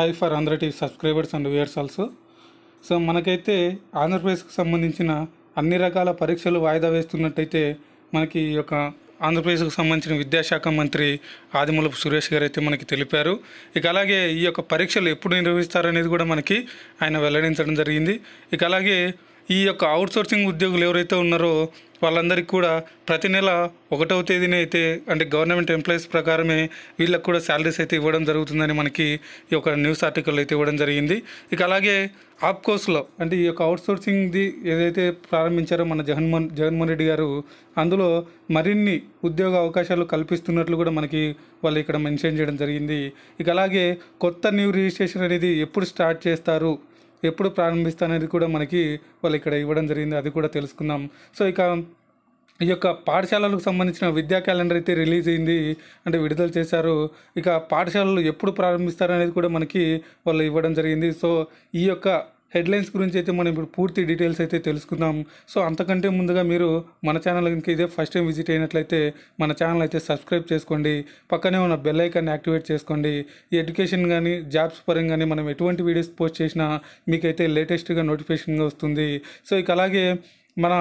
high for Andhra TV subscribers and viewers also so మనకైతే ఆంధ్రప్రదేశ్కి సంబంధించిన అన్ని రకాల పరీక్షలు వాయిదా వేస్తున్నట్టయితే మనకి ఈ యొక్క ఆంధ్రప్రదేశ్కు సంబంధించిన విద్యాశాఖ మంత్రి ఆదిమూలపు సురేష్ గారు అయితే మనకి తెలిపారు ఇక అలాగే ఈ యొక్క పరీక్షలు ఎప్పుడు నిర్వహిస్తారనేది కూడా మనకి ఆయన వెల్లడించడం జరిగింది ఇక అలాగే ఈ యొక్క అవుట్సోర్సింగ్ ఉద్యోగులు ఎవరైతే ఉన్నారో వాళ్ళందరికీ కూడా ప్రతి నెల ఒకటవ తేదీన అయితే అంటే గవర్నమెంట్ ఎంప్లాయీస్ ప్రకారమే వీళ్ళకి కూడా శాలరీస్ అయితే ఇవ్వడం జరుగుతుందని మనకి ఈ యొక్క న్యూస్ ఆర్టికల్ అయితే ఇవ్వడం జరిగింది ఇక అలాగే ఆప్కోస్లో అంటే ఈ యొక్క అవుట్సోర్సింగ్ది ఏదైతే ప్రారంభించారో మన జగన్మోహన్ జగన్మోహన్ రెడ్డి గారు అందులో మరిన్ని ఉద్యోగ అవకాశాలు కల్పిస్తున్నట్లు కూడా మనకి వాళ్ళు ఇక్కడ మెన్షన్ చేయడం జరిగింది ఇక అలాగే కొత్త న్యూ రిజిస్ట్రేషన్ అనేది ఎప్పుడు స్టార్ట్ చేస్తారు ఎప్పుడు అనేది కూడా మనకి వాళ్ళు ఇక్కడ ఇవ్వడం జరిగింది అది కూడా తెలుసుకుందాం సో ఇక ఈ యొక్క పాఠశాలలకు సంబంధించిన విద్యా క్యాలెండర్ అయితే రిలీజ్ అయింది అంటే విడుదల చేశారు ఇక పాఠశాలలు ఎప్పుడు ప్రారంభిస్తారు అనేది కూడా మనకి వాళ్ళు ఇవ్వడం జరిగింది సో ఈ యొక్క హెడ్లైన్స్ గురించి అయితే మనం ఇప్పుడు పూర్తి డీటెయిల్స్ అయితే తెలుసుకుందాం సో అంతకంటే ముందుగా మీరు మన ఛానల్ కనుక ఇదే ఫస్ట్ టైం విజిట్ అయినట్లయితే మన ఛానల్ అయితే సబ్స్క్రైబ్ చేసుకోండి పక్కనే ఉన్న బెల్ ఐకాన్ని యాక్టివేట్ చేసుకోండి ఈ ఎడ్యుకేషన్ కానీ జాబ్స్ పరంగా కానీ మనం ఎటువంటి వీడియోస్ పోస్ట్ చేసినా మీకైతే లేటెస్ట్గా నోటిఫికేషన్గా వస్తుంది సో ఇక అలాగే మన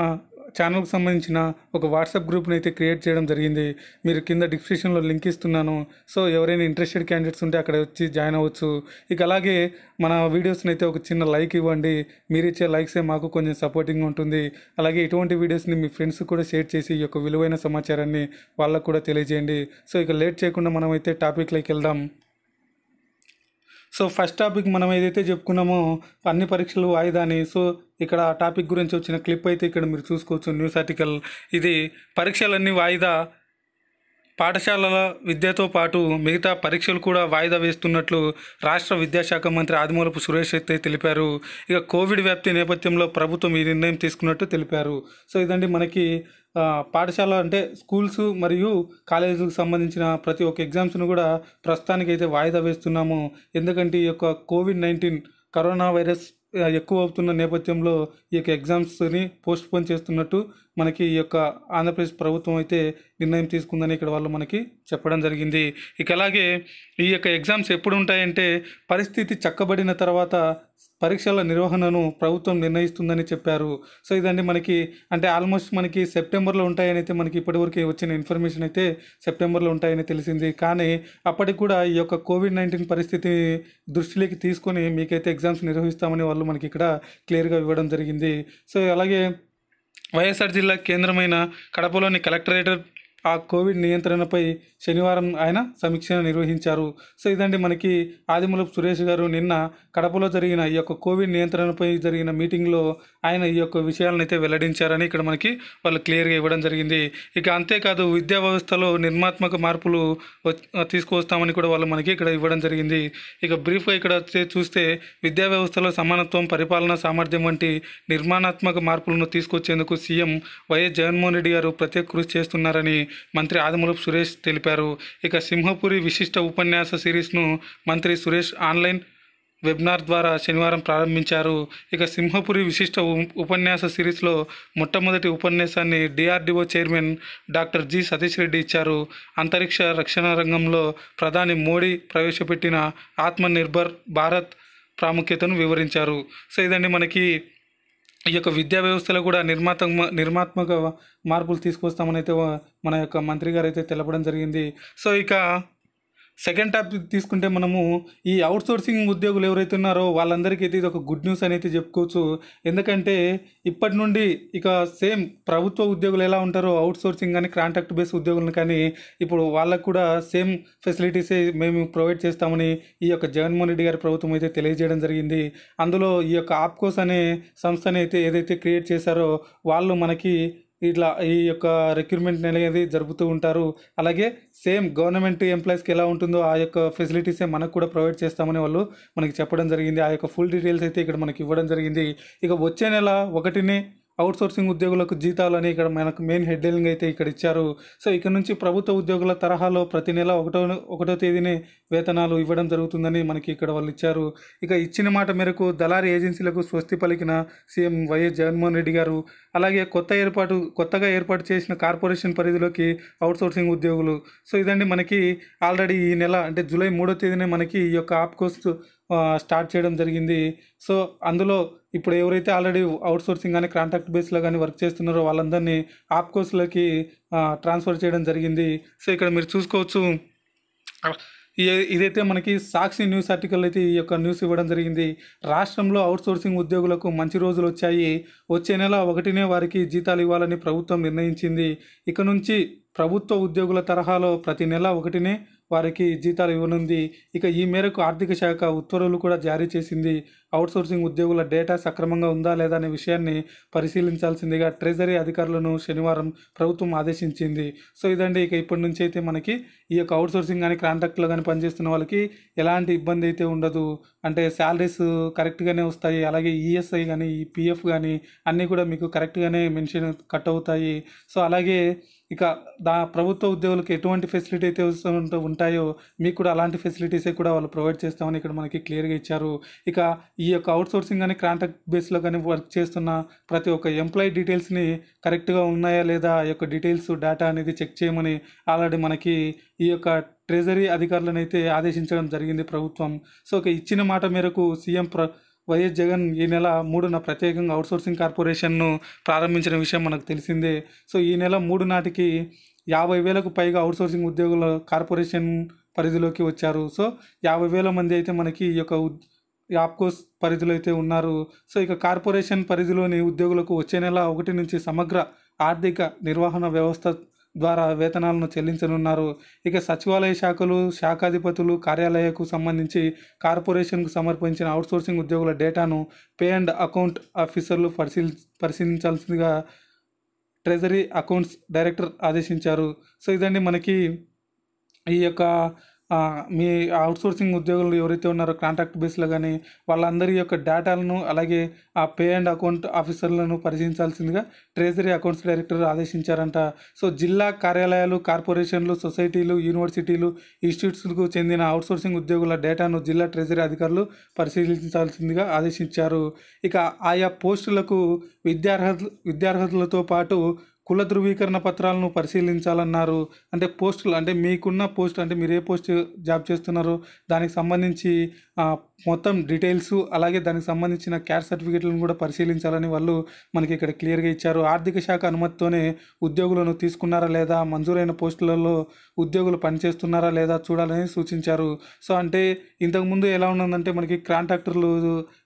ఛానల్కి సంబంధించిన ఒక వాట్సాప్ గ్రూప్ని అయితే క్రియేట్ చేయడం జరిగింది మీరు కింద డిస్క్రిప్షన్లో లింక్ ఇస్తున్నాను సో ఎవరైనా ఇంట్రెస్టెడ్ క్యాండిడేట్స్ ఉంటే అక్కడ వచ్చి జాయిన్ అవ్వచ్చు ఇక అలాగే మన వీడియోస్ని అయితే ఒక చిన్న లైక్ ఇవ్వండి మీరు ఇచ్చే లైక్సే మాకు కొంచెం సపోర్టింగ్ ఉంటుంది అలాగే ఇటువంటి వీడియోస్ని మీ ఫ్రెండ్స్ కూడా షేర్ చేసి ఈ యొక్క విలువైన సమాచారాన్ని వాళ్ళకు కూడా తెలియజేయండి సో ఇక లేట్ చేయకుండా మనమైతే టాపిక్లోకి వెళ్దాం సో ఫస్ట్ టాపిక్ మనం ఏదైతే చెప్పుకున్నామో అన్ని పరీక్షలు వాయిదా అని సో ఇక్కడ టాపిక్ గురించి వచ్చిన క్లిప్ అయితే ఇక్కడ మీరు చూసుకోవచ్చు న్యూస్ ఆర్టికల్ ఇది పరీక్షలన్నీ వాయిదా పాఠశాలల విద్యతో పాటు మిగతా పరీక్షలు కూడా వాయిదా వేస్తున్నట్లు రాష్ట్ర విద్యాశాఖ మంత్రి ఆదిమూలపు సురేష్ అయితే తెలిపారు ఇక కోవిడ్ వ్యాప్తి నేపథ్యంలో ప్రభుత్వం ఈ నిర్ణయం తీసుకున్నట్టు తెలిపారు సో ఇదండి మనకి పాఠశాల అంటే స్కూల్స్ మరియు కాలేజీలకు సంబంధించిన ప్రతి ఒక్క ఎగ్జామ్స్ను కూడా ప్రస్తుతానికైతే వాయిదా వేస్తున్నాము ఎందుకంటే ఈ యొక్క కోవిడ్ నైన్టీన్ కరోనా వైరస్ ఎక్కువ అవుతున్న నేపథ్యంలో ఈ యొక్క ఎగ్జామ్స్ని పోస్ట్పోన్ చేస్తున్నట్టు మనకి ఈ యొక్క ఆంధ్రప్రదేశ్ ప్రభుత్వం అయితే నిర్ణయం తీసుకుందని ఇక్కడ వాళ్ళు మనకి చెప్పడం జరిగింది ఇక అలాగే ఈ యొక్క ఎగ్జామ్స్ ఎప్పుడు ఉంటాయంటే పరిస్థితి చక్కబడిన తర్వాత పరీక్షల నిర్వహణను ప్రభుత్వం నిర్ణయిస్తుందని చెప్పారు సో ఇదండి మనకి అంటే ఆల్మోస్ట్ మనకి సెప్టెంబర్లో ఉంటాయని అయితే మనకి ఇప్పటివరకు వచ్చిన ఇన్ఫర్మేషన్ అయితే సెప్టెంబర్లో ఉంటాయని తెలిసింది కానీ అప్పటికి కూడా ఈ యొక్క కోవిడ్ నైన్టీన్ పరిస్థితి దృష్టిలోకి తీసుకొని మీకైతే ఎగ్జామ్స్ నిర్వహిస్తామని వాళ్ళు మనకి ఇక్కడ క్లియర్గా ఇవ్వడం జరిగింది సో అలాగే వైఎస్ఆర్ జిల్లా కేంద్రమైన కడపలోని కలెక్టరేటర్ ఆ కోవిడ్ నియంత్రణపై శనివారం ఆయన సమీక్ష నిర్వహించారు సో ఇదండి మనకి ఆదిమూలపు సురేష్ గారు నిన్న కడపలో జరిగిన ఈ యొక్క కోవిడ్ నియంత్రణపై జరిగిన మీటింగ్లో ఆయన ఈ యొక్క విషయాలను అయితే వెల్లడించారని ఇక్కడ మనకి వాళ్ళు క్లియర్గా ఇవ్వడం జరిగింది ఇక అంతేకాదు విద్యా వ్యవస్థలో నిర్మాత్మక మార్పులు తీసుకువస్తామని కూడా వాళ్ళు మనకి ఇక్కడ ఇవ్వడం జరిగింది ఇక బ్రీఫ్గా ఇక్కడ చూస్తే విద్యా వ్యవస్థలో సమానత్వం పరిపాలన సామర్థ్యం వంటి నిర్మాణాత్మక మార్పులను తీసుకొచ్చేందుకు సీఎం వైఎస్ జగన్మోహన్ రెడ్డి గారు ప్రత్యేక కృషి చేస్తున్నారని మంత్రి ఆదిమూలపు సురేష్ తెలిపారు ఇక సింహపురి విశిష్ట ఉపన్యాస సిరీస్ను మంత్రి సురేష్ ఆన్లైన్ వెబినార్ ద్వారా శనివారం ప్రారంభించారు ఇక సింహపురి విశిష్ట ఉపన్యాస సిరీస్లో మొట్టమొదటి ఉపన్యాసాన్ని DRDO chairman doctor G Satish Reddy ఇచ్చారు అంతరిక్ష రక్షణ రంగంలో ప్రధాని మోడీ ప్రవేశపెట్టిన ఆత్మనిర్భర్ భారత్ ప్రాముఖ్యతను వివరించారు సో ఇదండి మనకి ఈ యొక్క విద్యా వ్యవస్థలో కూడా నిర్మాత నిర్మాత్మక మార్పులు తీసుకొస్తామని అయితే మన యొక్క మంత్రి గారు అయితే తెలపడం జరిగింది సో ఇక సెకండ్ టాపిక్ తీసుకుంటే మనము ఈ అవుట్ సోర్సింగ్ ఉద్యోగులు ఎవరైతే ఉన్నారో వాళ్ళందరికీ అయితే ఇది ఒక గుడ్ న్యూస్ అనేది చెప్పుకోవచ్చు ఎందుకంటే ఇప్పటి నుండి ఇక సేమ్ ప్రభుత్వ ఉద్యోగులు ఎలా ఉంటారో అవుట్ సోర్సింగ్ కానీ కాంట్రాక్ట్ బేస్ ఉద్యోగులను కానీ ఇప్పుడు వాళ్ళకు కూడా సేమ్ ఫెసిలిటీసే మేము ప్రొవైడ్ చేస్తామని ఈ యొక్క జగన్మోహన్ రెడ్డి గారి ప్రభుత్వం అయితే తెలియజేయడం జరిగింది అందులో ఈ యొక్క ఆప్కోస్ అనే సంస్థని అయితే ఏదైతే క్రియేట్ చేశారో వాళ్ళు మనకి ఇట్లా ఈ యొక్క రిక్రూట్మెంట్ అనేది జరుపుతూ ఉంటారు అలాగే సేమ్ గవర్నమెంట్ ఎంప్లాయీస్కి ఎలా ఉంటుందో ఆ యొక్క ఫెసిలిటీసే మనకు కూడా ప్రొవైడ్ చేస్తామని వాళ్ళు మనకి చెప్పడం జరిగింది ఆ యొక్క ఫుల్ డీటెయిల్స్ అయితే ఇక్కడ మనకి ఇవ్వడం జరిగింది ఇక వచ్చే నెల ఒకటిని అవుట్సోర్సింగ్ ఉద్యోగులకు జీతాలని ఇక్కడ మనకు మెయిన్ హెడ్లైన్ అయితే ఇక్కడ ఇచ్చారు సో ఇక్కడ నుంచి ప్రభుత్వ ఉద్యోగుల తరహాలో ప్రతి నెల ఒకటో ఒకటో తేదీనే వేతనాలు ఇవ్వడం జరుగుతుందని మనకి ఇక్కడ వాళ్ళు ఇచ్చారు ఇక ఇచ్చిన మాట మేరకు దళారీ ఏజెన్సీలకు స్వస్తి పలికిన సీఎం వైఎస్ జగన్మోహన్ రెడ్డి గారు అలాగే కొత్త ఏర్పాటు కొత్తగా ఏర్పాటు చేసిన కార్పొరేషన్ పరిధిలోకి అవుట్సోర్సింగ్ ఉద్యోగులు సో ఇదండి మనకి ఆల్రెడీ ఈ నెల అంటే జూలై మూడో తేదీనే మనకి ఈ యొక్క ఆప్కోస్ట్ స్టార్ట్ చేయడం జరిగింది సో అందులో ఇప్పుడు ఎవరైతే ఆల్రెడీ సోర్సింగ్ కానీ కాంట్రాక్ట్ బేస్లో కానీ వర్క్ చేస్తున్నారో వాళ్ళందరినీ ఆప్కోస్లోకి ట్రాన్స్ఫర్ చేయడం జరిగింది సో ఇక్కడ మీరు చూసుకోవచ్చు ఇదైతే మనకి సాక్షి న్యూస్ ఆర్టికల్ అయితే ఈ యొక్క న్యూస్ ఇవ్వడం జరిగింది రాష్ట్రంలో అవుట్సోర్సింగ్ ఉద్యోగులకు మంచి రోజులు వచ్చాయి వచ్చే నెల ఒకటినే వారికి జీతాలు ఇవ్వాలని ప్రభుత్వం నిర్ణయించింది ఇక నుంచి ప్రభుత్వ ఉద్యోగుల తరహాలో ప్రతి నెల ఒకటినే వారికి జీతాలు ఇవ్వనుంది ఇక ఈ మేరకు ఆర్థిక శాఖ ఉత్తర్వులు కూడా జారీ చేసింది అవుట్సోర్సింగ్ ఉద్యోగుల డేటా సక్రమంగా ఉందా లేదా అనే విషయాన్ని పరిశీలించాల్సిందిగా ట్రెజరీ అధికారులను శనివారం ప్రభుత్వం ఆదేశించింది సో ఇదండి ఇక ఇప్పటి నుంచి అయితే మనకి ఈ యొక్క అవుట్సోర్సింగ్ కానీ కాంట్రాక్ట్లో కానీ పనిచేస్తున్న వాళ్ళకి ఎలాంటి ఇబ్బంది అయితే ఉండదు అంటే శాలరీస్ కరెక్ట్గానే వస్తాయి అలాగే ఈఎస్ఐ కానీ పిఎఫ్ కానీ అన్నీ కూడా మీకు కరెక్ట్గానే మెన్షన్ కట్ అవుతాయి సో అలాగే ఇక దా ప్రభుత్వ ఉద్యోగులకు ఎటువంటి ఫెసిలిటీ అయితే ఉంటాయో మీకు కూడా అలాంటి ఫెసిలిటీసే కూడా వాళ్ళు ప్రొవైడ్ చేస్తామని ఇక్కడ మనకి క్లియర్గా ఇచ్చారు ఇక ఈ యొక్క అవుట్సోర్సింగ్ కానీ కాంట్రాక్ట్ బేస్లో కానీ వర్క్ చేస్తున్న ప్రతి ఒక్క ఎంప్లాయీ డీటెయిల్స్ని కరెక్ట్గా ఉన్నాయా లేదా ఆ యొక్క డీటెయిల్స్ డేటా అనేది చెక్ చేయమని ఆల్రెడీ మనకి ఈ యొక్క ట్రెజరీ అధికారులను అయితే ఆదేశించడం జరిగింది ప్రభుత్వం సో ఇచ్చిన మాట మేరకు సీఎం ప్ర వైఎస్ జగన్ ఈ నెల మూడున ప్రత్యేకంగా అవుట్సోర్సింగ్ కార్పొరేషన్ను ప్రారంభించిన విషయం మనకు తెలిసిందే సో ఈ నెల మూడు నాటికి యాభై వేలకు పైగా అవుట్సోర్సింగ్ ఉద్యోగుల కార్పొరేషన్ పరిధిలోకి వచ్చారు సో యాభై వేల మంది అయితే మనకి ఈ యొక్క యాప్కోస్ పరిధిలో అయితే ఉన్నారు సో ఇక కార్పొరేషన్ పరిధిలోని ఉద్యోగులకు వచ్చే నెల ఒకటి నుంచి సమగ్ర ఆర్థిక నిర్వహణ వ్యవస్థ ద్వారా వేతనాలను చెల్లించనున్నారు ఇక సచివాలయ శాఖలు శాఖాధిపతులు కార్యాలయకు సంబంధించి కార్పొరేషన్కు సమర్పించిన అవుట్సోర్సింగ్ ఉద్యోగుల డేటాను పే అండ్ అకౌంట్ ఆఫీసర్లు పరిశీలి పరిశీలించాల్సిందిగా ట్రెజరీ అకౌంట్స్ డైరెక్టర్ ఆదేశించారు సో ఇదండి మనకి ఈ యొక్క మీ అవుట్సోర్సింగ్ ఉద్యోగులు ఎవరైతే ఉన్నారో కాంట్రాక్ట్ బేస్లో కానీ వాళ్ళందరి యొక్క డేటాలను అలాగే ఆ పే అండ్ అకౌంట్ ఆఫీసర్లను పరిశీలించాల్సిందిగా ట్రెజరీ అకౌంట్స్ డైరెక్టర్ ఆదేశించారంట సో జిల్లా కార్యాలయాలు కార్పొరేషన్లు సొసైటీలు యూనివర్సిటీలు ఇన్స్టిట్యూట్స్కు చెందిన అవుట్సోర్సింగ్ ఉద్యోగుల డేటాను జిల్లా ట్రెజరీ అధికారులు పరిశీలించాల్సిందిగా ఆదేశించారు ఇక ఆయా పోస్టులకు విద్యార్హత విద్యార్హతలతో పాటు కుల ధృవీకరణ పత్రాలను పరిశీలించాలన్నారు అంటే పోస్టులు అంటే మీకున్న పోస్ట్ అంటే మీరు ఏ పోస్ట్ జాబ్ చేస్తున్నారో దానికి సంబంధించి మొత్తం డీటెయిల్స్ అలాగే దానికి సంబంధించిన క్యాస్ట్ సర్టిఫికేట్లను కూడా పరిశీలించాలని వాళ్ళు మనకి ఇక్కడ క్లియర్గా ఇచ్చారు ఆర్థిక శాఖ అనుమతితోనే ఉద్యోగులను తీసుకున్నారా లేదా మంజూరైన పోస్టులలో ఉద్యోగులు పనిచేస్తున్నారా లేదా చూడాలని సూచించారు సో అంటే ఇంతకుముందు ఎలా ఉన్నదంటే మనకి కాంట్రాక్టర్లు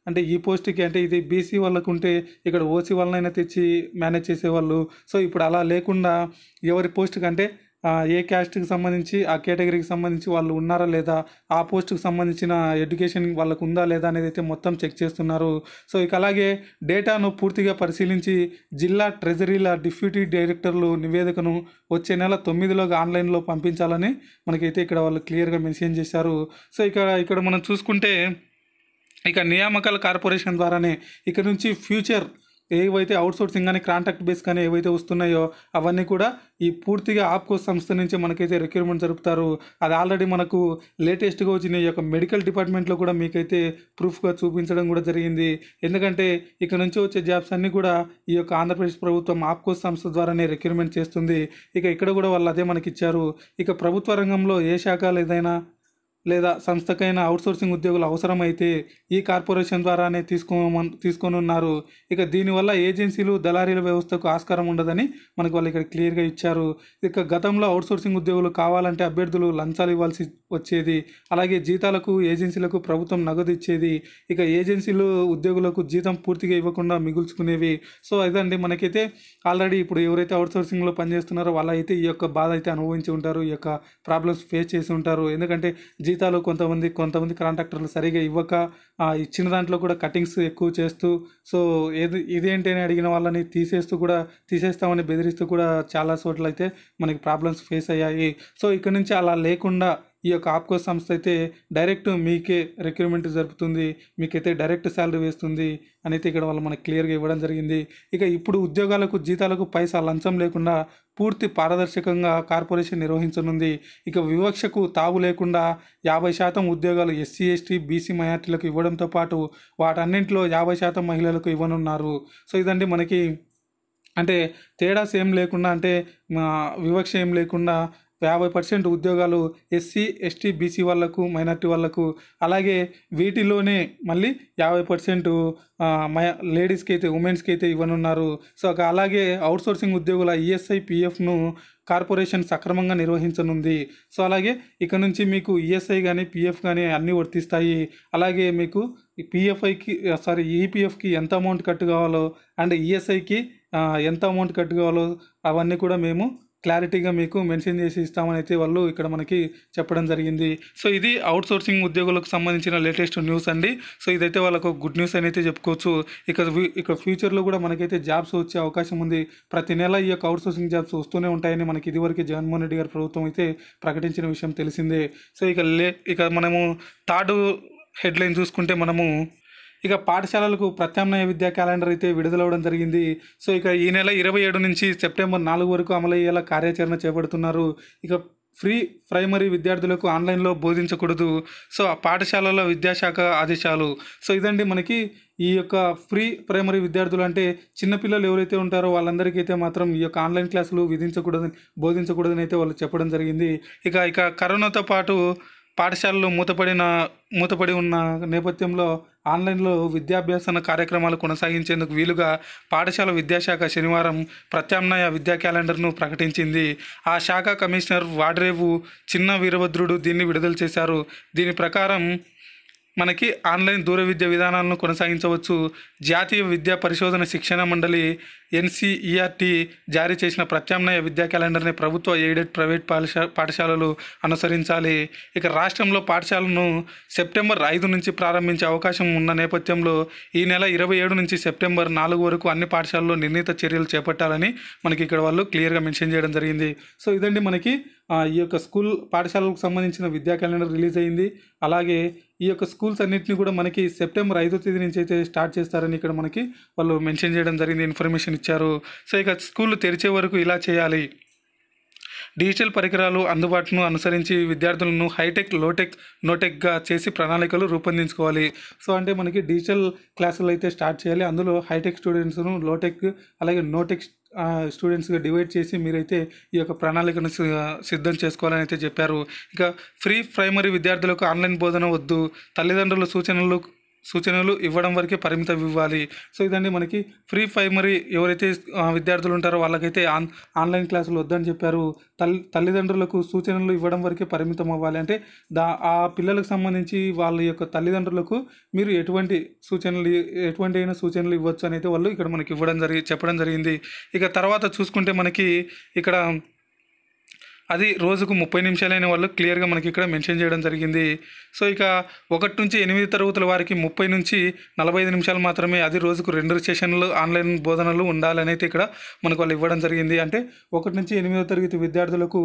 అంటే ఈ పోస్ట్కి అంటే ఇది బీసీ వాళ్ళకు ఉంటే ఇక్కడ ఓసీ వాళ్ళనైనా తెచ్చి మేనేజ్ చేసేవాళ్ళు సో ఇప్పుడు అలా లేకుండా ఎవరి పోస్ట్ కంటే ఏ క్యాస్ట్కి సంబంధించి ఆ కేటగిరీకి సంబంధించి వాళ్ళు ఉన్నారా లేదా ఆ పోస్ట్కి సంబంధించిన ఎడ్యుకేషన్ వాళ్ళకు ఉందా లేదా అనేది అయితే మొత్తం చెక్ చేస్తున్నారు సో ఇక అలాగే డేటాను పూర్తిగా పరిశీలించి జిల్లా ట్రెజరీల డిప్యూటీ డైరెక్టర్లు నివేదికను వచ్చే నెల తొమ్మిదిలోగా ఆన్లైన్లో పంపించాలని మనకైతే ఇక్కడ వాళ్ళు క్లియర్గా మెన్షన్ చేశారు సో ఇక్కడ ఇక్కడ మనం చూసుకుంటే ఇక నియామకాల కార్పొరేషన్ ద్వారానే ఇక్కడ నుంచి ఫ్యూచర్ ఏవైతే అవుట్సోర్సింగ్ కానీ కాంట్రాక్ట్ బేస్ కానీ ఏవైతే వస్తున్నాయో అవన్నీ కూడా ఈ పూర్తిగా ఆప్కో సంస్థ నుంచి మనకైతే రిక్రూట్మెంట్ జరుపుతారు అది ఆల్రెడీ మనకు లేటెస్ట్గా వచ్చిన ఈ యొక్క మెడికల్ డిపార్ట్మెంట్లో కూడా మీకైతే ప్రూఫ్గా చూపించడం కూడా జరిగింది ఎందుకంటే ఇక్కడ నుంచి వచ్చే జాబ్స్ అన్నీ కూడా ఈ యొక్క ఆంధ్రప్రదేశ్ ప్రభుత్వం ఆప్కో సంస్థ ద్వారానే రిక్రూట్మెంట్ చేస్తుంది ఇక ఇక్కడ కూడా వాళ్ళు అదే మనకి ఇచ్చారు ఇక ప్రభుత్వ రంగంలో ఏ శాఖలు ఏదైనా లేదా సంస్థకైన అవుట్సోర్సింగ్ ఉద్యోగులు అవసరమైతే ఈ కార్పొరేషన్ ద్వారానే తీసుకొని తీసుకోనున్నారు ఇక దీనివల్ల ఏజెన్సీలు దళారీల వ్యవస్థకు ఆస్కారం ఉండదని మనకు వాళ్ళు ఇక్కడ క్లియర్గా ఇచ్చారు ఇక గతంలో అవుట్సోర్సింగ్ ఉద్యోగులు కావాలంటే అభ్యర్థులు లంచాలు ఇవ్వాల్సి వచ్చేది అలాగే జీతాలకు ఏజెన్సీలకు ప్రభుత్వం నగదు ఇచ్చేది ఇక ఏజెన్సీలు ఉద్యోగులకు జీతం పూర్తిగా ఇవ్వకుండా మిగుల్చుకునేవి సో అదండి మనకైతే ఆల్రెడీ ఇప్పుడు ఎవరైతే అవుట్సోర్సింగ్లో పనిచేస్తున్నారో వాళ్ళైతే ఈ యొక్క బాధ అయితే అనుభవించి ఉంటారు ఈ యొక్క ప్రాబ్లమ్స్ ఫేస్ చేసి ఉంటారు ఎందుకంటే జీ జీతాలు కొంతమంది కొంతమంది కాంట్రాక్టర్లు సరిగా ఇవ్వక ఇచ్చిన దాంట్లో కూడా కటింగ్స్ ఎక్కువ చేస్తూ సో ఏది ఇదేంటి అని అడిగిన వాళ్ళని తీసేస్తూ కూడా తీసేస్తామని బెదిరిస్తూ కూడా చాలా చోట్ల అయితే మనకి ప్రాబ్లమ్స్ ఫేస్ అయ్యాయి సో ఇక్కడ నుంచి అలా లేకుండా ఈ యొక్క ఆప్కో సంస్థ అయితే డైరెక్ట్ మీకే రిక్రూట్మెంట్ జరుపుతుంది మీకైతే డైరెక్ట్ శాలరీ వేస్తుంది అనేది ఇక్కడ వాళ్ళు మనకు క్లియర్గా ఇవ్వడం జరిగింది ఇక ఇప్పుడు ఉద్యోగాలకు జీతాలకు పైసా లంచం లేకుండా పూర్తి పారదర్శకంగా కార్పొరేషన్ నిర్వహించనుంది ఇక వివక్షకు తావు లేకుండా యాభై శాతం ఉద్యోగాలు ఎస్సీ ఎస్టీ బీసీ మైనార్టీలకు ఇవ్వడంతో పాటు వాటన్నింటిలో యాభై శాతం మహిళలకు ఇవ్వనున్నారు సో ఇదండి మనకి అంటే తేడాస్ ఏం లేకుండా అంటే వివక్ష ఏం లేకుండా యాభై పర్సెంట్ ఉద్యోగాలు ఎస్సీ ఎస్టీ బీసీ వాళ్ళకు మైనార్టీ వాళ్ళకు అలాగే వీటిలోనే మళ్ళీ యాభై పర్సెంట్ మై లేడీస్కి అయితే ఉమెన్స్కి అయితే ఇవ్వనున్నారు సో అలాగే అవుట్సోర్సింగ్ ఉద్యోగుల ఈఎస్ఐ పిఎఫ్ను కార్పొరేషన్ సక్రమంగా నిర్వహించనుంది సో అలాగే ఇక్కడ నుంచి మీకు ఈఎస్ఐ కానీ పిఎఫ్ కానీ అన్నీ వర్తిస్తాయి అలాగే మీకు పిఎఫ్ఐకి సారీ ఈపీఎఫ్కి ఎంత అమౌంట్ కట్టు కావాలో అండ్ ఈఎస్ఐకి ఎంత అమౌంట్ కట్టు కావాలో అవన్నీ కూడా మేము క్లారిటీగా మీకు మెన్షన్ చేసి ఇస్తామని అయితే వాళ్ళు ఇక్కడ మనకి చెప్పడం జరిగింది సో ఇది అవుట్ సోర్సింగ్ ఉద్యోగులకు సంబంధించిన లేటెస్ట్ న్యూస్ అండి సో ఇదైతే వాళ్ళకు గుడ్ న్యూస్ అని అయితే చెప్పుకోవచ్చు ఇక ఇక్కడ ఫ్యూచర్లో కూడా మనకైతే జాబ్స్ వచ్చే అవకాశం ఉంది ప్రతి నెల ఈ యొక్క అవుట్ సోర్సింగ్ జాబ్స్ వస్తూనే ఉంటాయని మనకి ఇదివరకు జగన్మోహన్ రెడ్డి గారి ప్రభుత్వం అయితే ప్రకటించిన విషయం తెలిసిందే సో ఇక లే ఇక మనము థర్డ్ హెడ్లైన్ చూసుకుంటే మనము ఇక పాఠశాలలకు ప్రత్యామ్నాయ విద్యా క్యాలెండర్ అయితే విడుదలవడం జరిగింది సో ఇక ఈ నెల ఇరవై ఏడు నుంచి సెప్టెంబర్ నాలుగు వరకు అమలయ్యేలా కార్యాచరణ చేపడుతున్నారు ఇక ఫ్రీ ప్రైమరీ విద్యార్థులకు ఆన్లైన్లో బోధించకూడదు సో ఆ పాఠశాలల విద్యాశాఖ ఆదేశాలు సో ఇదండి మనకి ఈ యొక్క ఫ్రీ ప్రైమరీ విద్యార్థులు అంటే చిన్నపిల్లలు ఎవరైతే ఉంటారో వాళ్ళందరికీ అయితే మాత్రం ఈ యొక్క ఆన్లైన్ క్లాసులు విధించకూడదని బోధించకూడదని అయితే వాళ్ళు చెప్పడం జరిగింది ఇక ఇక కరోనాతో పాటు పాఠశాలలు మూతపడిన మూతపడి ఉన్న నేపథ్యంలో ఆన్లైన్లో విద్యాభ్యాసన కార్యక్రమాలు కొనసాగించేందుకు వీలుగా పాఠశాల విద్యాశాఖ శనివారం ప్రత్యామ్నాయ విద్యా క్యాలెండర్ను ప్రకటించింది ఆ శాఖ కమిషనర్ వాడ్రేవు చిన్న వీరభద్రుడు దీన్ని విడుదల చేశారు దీని ప్రకారం మనకి ఆన్లైన్ దూర విద్య విధానాలను కొనసాగించవచ్చు జాతీయ విద్యా పరిశోధన శిక్షణ మండలి ఎన్సీఈఆర్టీ జారీ చేసిన ప్రత్యామ్నాయ విద్యా క్యాలెండర్ని ప్రభుత్వ ఎయిడెడ్ ప్రైవేట్ పాఠశా పాఠశాలలు అనుసరించాలి ఇక రాష్ట్రంలో పాఠశాలను సెప్టెంబర్ ఐదు నుంచి ప్రారంభించే అవకాశం ఉన్న నేపథ్యంలో ఈ నెల ఇరవై ఏడు నుంచి సెప్టెంబర్ నాలుగు వరకు అన్ని పాఠశాలలో నిర్ణీత చర్యలు చేపట్టాలని మనకి ఇక్కడ వాళ్ళు క్లియర్గా మెన్షన్ చేయడం జరిగింది సో ఇదండి మనకి ఈ యొక్క స్కూల్ పాఠశాలకు సంబంధించిన విద్యా క్యాలెండర్ రిలీజ్ అయింది అలాగే ఈ యొక్క స్కూల్స్ అన్నింటినీ కూడా మనకి సెప్టెంబర్ ఐదో తేదీ నుంచి అయితే స్టార్ట్ చేస్తారని ఇక్కడ మనకి వాళ్ళు మెన్షన్ చేయడం జరిగింది ఇన్ఫర్మేషన్ ఇచ్చారు సో ఇక స్కూల్ తెరిచే వరకు ఇలా చేయాలి డిజిటల్ పరికరాలు అందుబాటును అనుసరించి విద్యార్థులను హైటెక్ లోటెక్ నోటెక్గా చేసి ప్రణాళికలు రూపొందించుకోవాలి సో అంటే మనకి డిజిటల్ క్లాసులు అయితే స్టార్ట్ చేయాలి అందులో హైటెక్ స్టూడెంట్స్ను లోటెక్ అలాగే నోటెక్ స్టూడెంట్స్గా డివైడ్ చేసి మీరైతే ఈ యొక్క ప్రణాళికను సిద్ధం చేసుకోవాలని అయితే చెప్పారు ఇక ఫ్రీ ప్రైమరీ విద్యార్థులకు ఆన్లైన్ బోధన వద్దు తల్లిదండ్రుల సూచనలు సూచనలు ఇవ్వడం వరకే పరిమితం ఇవ్వాలి సో ఇదండి మనకి ఫ్రీ ప్రైమరీ ఎవరైతే విద్యార్థులు ఉంటారో వాళ్ళకైతే ఆన్ ఆన్లైన్ క్లాసులు వద్దని చెప్పారు తల్లి తల్లిదండ్రులకు సూచనలు ఇవ్వడం వరకే పరిమితం అవ్వాలి అంటే దా ఆ పిల్లలకు సంబంధించి వాళ్ళ యొక్క తల్లిదండ్రులకు మీరు ఎటువంటి సూచనలు ఎటువంటి అయినా సూచనలు ఇవ్వచ్చు అనేది వాళ్ళు ఇక్కడ మనకి ఇవ్వడం జరిగి చెప్పడం జరిగింది ఇక తర్వాత చూసుకుంటే మనకి ఇక్కడ అది రోజుకు ముప్పై నిమిషాలైన వాళ్ళు క్లియర్గా మనకి ఇక్కడ మెన్షన్ చేయడం జరిగింది సో ఇక ఒకటి నుంచి ఎనిమిది తరగతుల వారికి ముప్పై నుంచి నలభై ఐదు నిమిషాలు మాత్రమే అది రోజుకు రెండు సెషన్లు ఆన్లైన్ బోధనలు ఉండాలని ఇక్కడ మనకు వాళ్ళు ఇవ్వడం జరిగింది అంటే ఒకటి నుంచి ఎనిమిదో తరగతి విద్యార్థులకు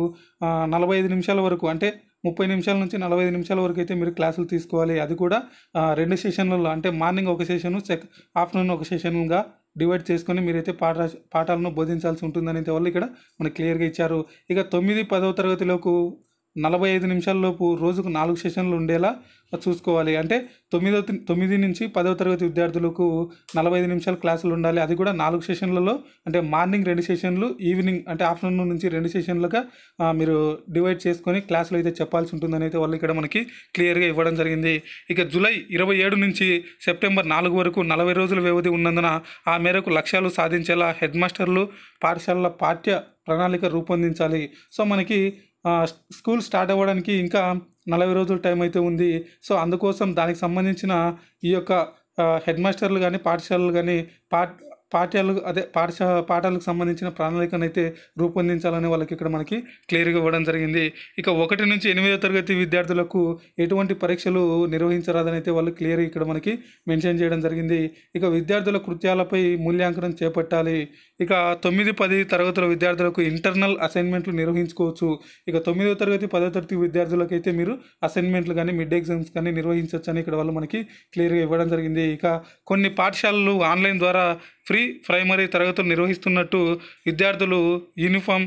నలభై ఐదు నిమిషాల వరకు అంటే ముప్పై నిమిషాల నుంచి నలభై ఐదు నిమిషాల వరకు అయితే మీరు క్లాసులు తీసుకోవాలి అది కూడా రెండు సెషన్లలో అంటే మార్నింగ్ ఒక సెషను సెక్ ఆఫ్టర్నూన్ ఒక సెషన్గా డివైడ్ చేసుకొని మీరైతే పాఠ పాఠాలను బోధించాల్సి ఉంటుందనేది వాళ్ళు ఇక్కడ మనకు క్లియర్గా ఇచ్చారు ఇక తొమ్మిది పదవ తరగతిలోకు నలభై ఐదు నిమిషాలలోపు రోజుకు నాలుగు సెషన్లు ఉండేలా చూసుకోవాలి అంటే తొమ్మిదో తొమ్మిది నుంచి పదవ తరగతి విద్యార్థులకు నలభై ఐదు నిమిషాలు క్లాసులు ఉండాలి అది కూడా నాలుగు సెషన్లలో అంటే మార్నింగ్ రెండు సెషన్లు ఈవినింగ్ అంటే ఆఫ్టర్నూన్ నుంచి రెండు సెషన్లుగా మీరు డివైడ్ చేసుకొని క్లాసులు అయితే చెప్పాల్సి ఉంటుందని అయితే వాళ్ళు ఇక్కడ మనకి క్లియర్గా ఇవ్వడం జరిగింది ఇక జూలై ఇరవై ఏడు నుంచి సెప్టెంబర్ నాలుగు వరకు నలభై రోజుల వ్యవధి ఉన్నందున ఆ మేరకు లక్ష్యాలు సాధించేలా హెడ్ మాస్టర్లు పాఠశాలల పాఠ్య ప్రణాళిక రూపొందించాలి సో మనకి స్కూల్ స్టార్ట్ అవ్వడానికి ఇంకా నలభై రోజుల టైం అయితే ఉంది సో అందుకోసం దానికి సంబంధించిన ఈ యొక్క హెడ్ మాస్టర్లు కానీ పాఠశాలలు కానీ పా పాఠ్యాలు అదే పాఠశా పాఠాలకు సంబంధించిన ప్రణాళికను అయితే రూపొందించాలని వాళ్ళకి ఇక్కడ మనకి క్లియర్గా ఇవ్వడం జరిగింది ఇక ఒకటి నుంచి ఎనిమిదో తరగతి విద్యార్థులకు ఎటువంటి పరీక్షలు నిర్వహించరాదని అయితే వాళ్ళు క్లియర్ ఇక్కడ మనకి మెన్షన్ చేయడం జరిగింది ఇక విద్యార్థుల కృత్యాలపై మూల్యాంకనం చేపట్టాలి ఇక తొమ్మిది పది తరగతుల విద్యార్థులకు ఇంటర్నల్ అసైన్మెంట్లు నిర్వహించుకోవచ్చు ఇక తొమ్మిదో తరగతి పదో తరగతి విద్యార్థులకు అయితే మీరు అసైన్మెంట్లు కానీ మిడ్ ఎగ్జామ్స్ కానీ నిర్వహించవచ్చు అని ఇక్కడ వాళ్ళు మనకి క్లియర్గా ఇవ్వడం జరిగింది ఇక కొన్ని పాఠశాలలు ఆన్లైన్ ద్వారా ఫ్రీ ప్రైమరీ తరగతులు నిర్వహిస్తున్నట్టు విద్యార్థులు యూనిఫామ్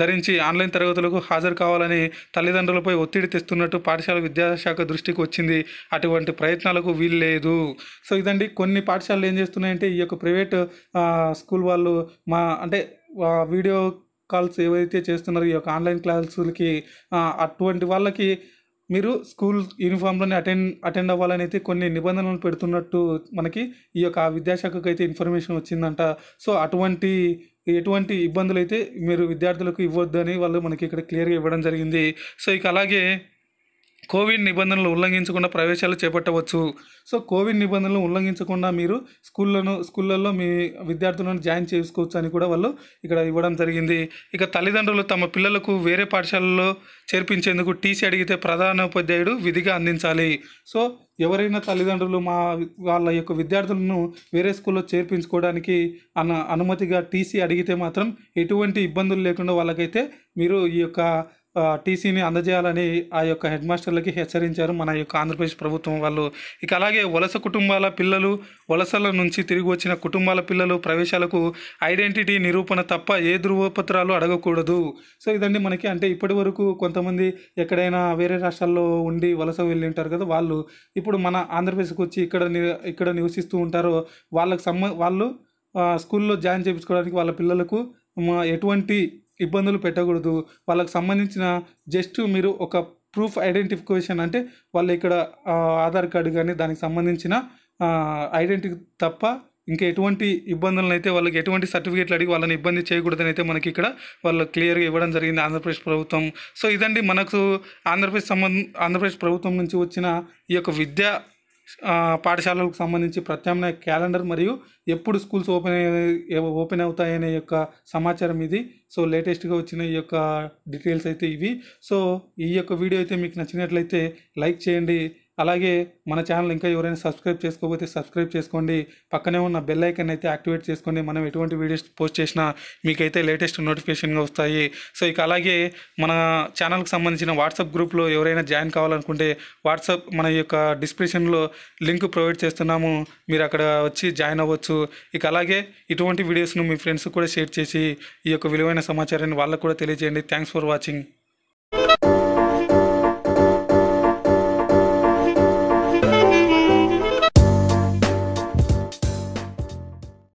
ధరించి ఆన్లైన్ తరగతులకు హాజరు కావాలని తల్లిదండ్రులపై ఒత్తిడి తెస్తున్నట్టు పాఠశాల విద్యాశాఖ దృష్టికి వచ్చింది అటువంటి ప్రయత్నాలకు వీలు లేదు సో ఇదండి కొన్ని పాఠశాలలు ఏం చేస్తున్నాయంటే ఈ యొక్క ప్రైవేట్ స్కూల్ వాళ్ళు మా అంటే వీడియో కాల్స్ ఏవైతే చేస్తున్నారో ఈ యొక్క ఆన్లైన్ క్లాసులకి అటువంటి వాళ్ళకి మీరు స్కూల్ యూనిఫామ్లోనే అటెండ్ అటెండ్ అవ్వాలని అయితే కొన్ని నిబంధనలు పెడుతున్నట్టు మనకి ఈ యొక్క విద్యాశాఖకు అయితే ఇన్ఫర్మేషన్ వచ్చిందంట సో అటువంటి ఎటువంటి ఇబ్బందులు అయితే మీరు విద్యార్థులకు అని వాళ్ళు మనకి ఇక్కడ క్లియర్గా ఇవ్వడం జరిగింది సో ఇక అలాగే కోవిడ్ నిబంధనలు ఉల్లంఘించకుండా ప్రవేశాలు చేపట్టవచ్చు సో కోవిడ్ నిబంధనలు ఉల్లంఘించకుండా మీరు స్కూళ్ళను స్కూళ్ళల్లో మీ విద్యార్థులను జాయిన్ చేసుకోవచ్చు అని కూడా వాళ్ళు ఇక్కడ ఇవ్వడం జరిగింది ఇక తల్లిదండ్రులు తమ పిల్లలకు వేరే పాఠశాలలో చేర్పించేందుకు టీసీ అడిగితే ప్రధానోపాధ్యాయుడు విధిగా అందించాలి సో ఎవరైనా తల్లిదండ్రులు మా వాళ్ళ యొక్క విద్యార్థులను వేరే స్కూల్లో చేర్పించుకోవడానికి అన్న అనుమతిగా టీసీ అడిగితే మాత్రం ఎటువంటి ఇబ్బందులు లేకుండా వాళ్ళకైతే మీరు ఈ యొక్క టీసీని అందజేయాలని ఆ యొక్క హెడ్ మాస్టర్లకి హెచ్చరించారు మన యొక్క ఆంధ్రప్రదేశ్ ప్రభుత్వం వాళ్ళు ఇక అలాగే వలస కుటుంబాల పిల్లలు వలసల నుంచి తిరిగి వచ్చిన కుటుంబాల పిల్లలు ప్రవేశాలకు ఐడెంటిటీ నిరూపణ తప్ప ఏ ధృవపత్రాలు అడగకూడదు సో ఇదండి మనకి అంటే ఇప్పటి వరకు కొంతమంది ఎక్కడైనా వేరే రాష్ట్రాల్లో ఉండి వలస వెళ్ళి ఉంటారు కదా వాళ్ళు ఇప్పుడు మన ఆంధ్రప్రదేశ్కి వచ్చి ఇక్కడ ఇక్కడ నివసిస్తూ ఉంటారో వాళ్ళకు సంబ వాళ్ళు స్కూల్లో జాయిన్ చేయించుకోవడానికి వాళ్ళ పిల్లలకు ఎటువంటి ఇబ్బందులు పెట్టకూడదు వాళ్ళకి సంబంధించిన జస్ట్ మీరు ఒక ప్రూఫ్ ఐడెంటిఫికేషన్ అంటే వాళ్ళు ఇక్కడ ఆధార్ కార్డు కానీ దానికి సంబంధించిన ఐడెంటిటీ తప్ప ఇంకా ఎటువంటి ఇబ్బందులను అయితే వాళ్ళకి ఎటువంటి సర్టిఫికేట్లు అడిగి వాళ్ళని ఇబ్బంది చేయకూడదని అయితే మనకి ఇక్కడ వాళ్ళు క్లియర్గా ఇవ్వడం జరిగింది ఆంధ్రప్రదేశ్ ప్రభుత్వం సో ఇదండి మనకు ఆంధ్రప్రదేశ్ సంబంధం ఆంధ్రప్రదేశ్ ప్రభుత్వం నుంచి వచ్చిన ఈ యొక్క విద్యా పాఠశాలలకు సంబంధించి ప్రత్యామ్నాయ క్యాలెండర్ మరియు ఎప్పుడు స్కూల్స్ ఓపెన్ ఓపెన్ అవుతాయనే యొక్క సమాచారం ఇది సో లేటెస్ట్గా వచ్చిన ఈ యొక్క డీటెయిల్స్ అయితే ఇవి సో ఈ యొక్క వీడియో అయితే మీకు నచ్చినట్లయితే లైక్ చేయండి అలాగే మన ఛానల్ ఇంకా ఎవరైనా సబ్స్క్రైబ్ చేసుకోకపోతే సబ్స్క్రైబ్ చేసుకోండి పక్కనే ఉన్న బెల్ ఐకన్ అయితే యాక్టివేట్ చేసుకోండి మనం ఎటువంటి వీడియోస్ పోస్ట్ చేసినా మీకైతే లేటెస్ట్ నోటిఫికేషన్గా వస్తాయి సో ఇక అలాగే మన ఛానల్కి సంబంధించిన వాట్సాప్ గ్రూప్లో ఎవరైనా జాయిన్ కావాలనుకుంటే వాట్సాప్ మన యొక్క డిస్క్రిప్షన్లో లింక్ ప్రొవైడ్ చేస్తున్నాము మీరు అక్కడ వచ్చి జాయిన్ అవ్వచ్చు ఇక అలాగే ఇటువంటి వీడియోస్ను మీ ఫ్రెండ్స్ కూడా షేర్ చేసి ఈ యొక్క విలువైన సమాచారాన్ని వాళ్ళకు కూడా తెలియజేయండి థ్యాంక్స్ ఫర్ వాచింగ్